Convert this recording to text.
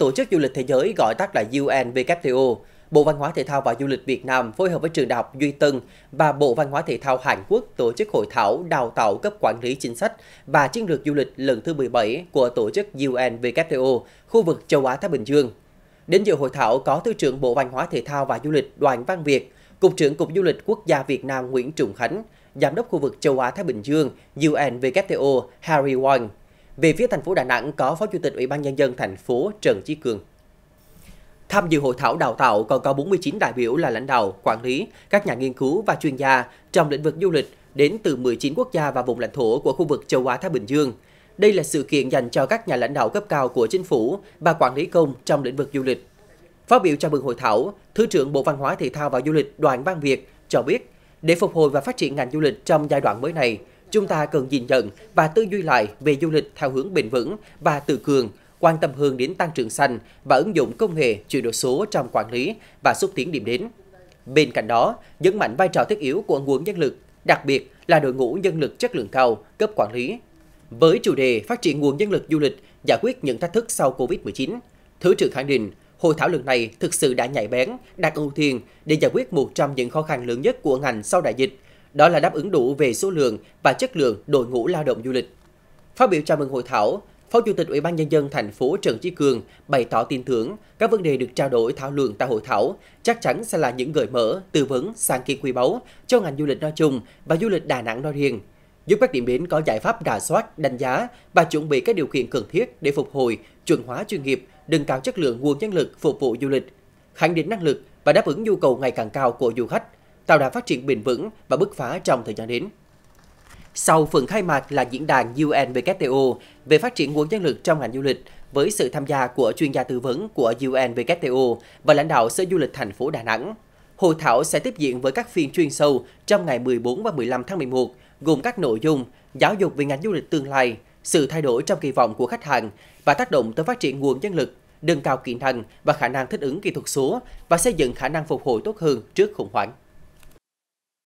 Tổ chức Du lịch Thế giới gọi tắt là UNWTO, Bộ Văn hóa Thể thao và Du lịch Việt Nam phối hợp với Trường Đại học Duy Tân và Bộ Văn hóa Thể thao Hàn Quốc tổ chức hội thảo đào tạo cấp quản lý chính sách và chiến lược du lịch lần thứ 17 của tổ chức UNWTO khu vực châu Á-Thái Bình Dương. Đến dự hội thảo có Thứ trưởng Bộ Văn hóa Thể thao và Du lịch Đoàn Văn Việt, Cục trưởng Cục Du lịch Quốc gia Việt Nam Nguyễn Trùng Khánh, Giám đốc khu vực châu Á-Thái Bình Dương UNWTO Harry Wang, về phía thành phố Đà Nẵng có Phó Chủ tịch Ủy ban nhân dân thành phố Trần Chí Cường Tham dự hội thảo đào tạo còn có 49 đại biểu là lãnh đạo, quản lý, các nhà nghiên cứu và chuyên gia trong lĩnh vực du lịch đến từ 19 quốc gia và vùng lãnh thổ của khu vực châu Á Thái Bình Dương. Đây là sự kiện dành cho các nhà lãnh đạo cấp cao của chính phủ và quản lý công trong lĩnh vực du lịch. Phát biểu chào mừng hội thảo, Thứ trưởng Bộ Văn hóa Thể thao và Du lịch Đoàn Văn Việt cho biết, để phục hồi và phát triển ngành du lịch trong giai đoạn mới này, Chúng ta cần nhìn nhận và tư duy lại về du lịch theo hướng bền vững và tự cường, quan tâm hơn đến tăng trưởng xanh và ứng dụng công nghệ chuyển đổi số trong quản lý và xúc tiến điểm đến. Bên cạnh đó, nhấn mạnh vai trò thiết yếu của nguồn nhân lực, đặc biệt là đội ngũ nhân lực chất lượng cao, cấp quản lý. Với chủ đề phát triển nguồn nhân lực du lịch giải quyết những thách thức sau Covid-19, Thứ trưởng khẳng định hội thảo lần này thực sự đã nhạy bén, đặt ưu tiên để giải quyết một trong những khó khăn lớn nhất của ngành sau đại dịch – đó là đáp ứng đủ về số lượng và chất lượng đội ngũ lao động du lịch. Phát biểu chào mừng hội thảo, Phó Chủ tịch Ủy ban Nhân dân thành phố Trần Chí Cường bày tỏ tin tưởng các vấn đề được trao đổi thảo luận tại hội thảo chắc chắn sẽ là những gợi mở, tư vấn, sáng kiến quý báu cho ngành du lịch nói chung và du lịch Đà Nẵng nói riêng, giúp các điểm đến có giải pháp đà soát, đánh giá và chuẩn bị các điều kiện cần thiết để phục hồi, chuẩn hóa chuyên nghiệp, nâng cao chất lượng nguồn nhân lực phục vụ du lịch, khẳng định năng lực và đáp ứng nhu cầu ngày càng cao của du khách – tạo đà phát triển bền vững và bứt phá trong thời gian đến. Sau phần khai mạc là diễn đàn UNWTO về phát triển nguồn nhân lực trong ngành du lịch với sự tham gia của chuyên gia tư vấn của UNWTO và lãnh đạo Sở Du lịch thành phố Đà Nẵng. Hội thảo sẽ tiếp diễn với các phiên chuyên sâu trong ngày 14 và 15 tháng 11, gồm các nội dung giáo dục về ngành du lịch tương lai, sự thay đổi trong kỳ vọng của khách hàng và tác động tới phát triển nguồn nhân lực, nâng cao kỹ năng và khả năng thích ứng kỹ thuật số và xây dựng khả năng phục hồi tốt hơn trước khủng hoảng.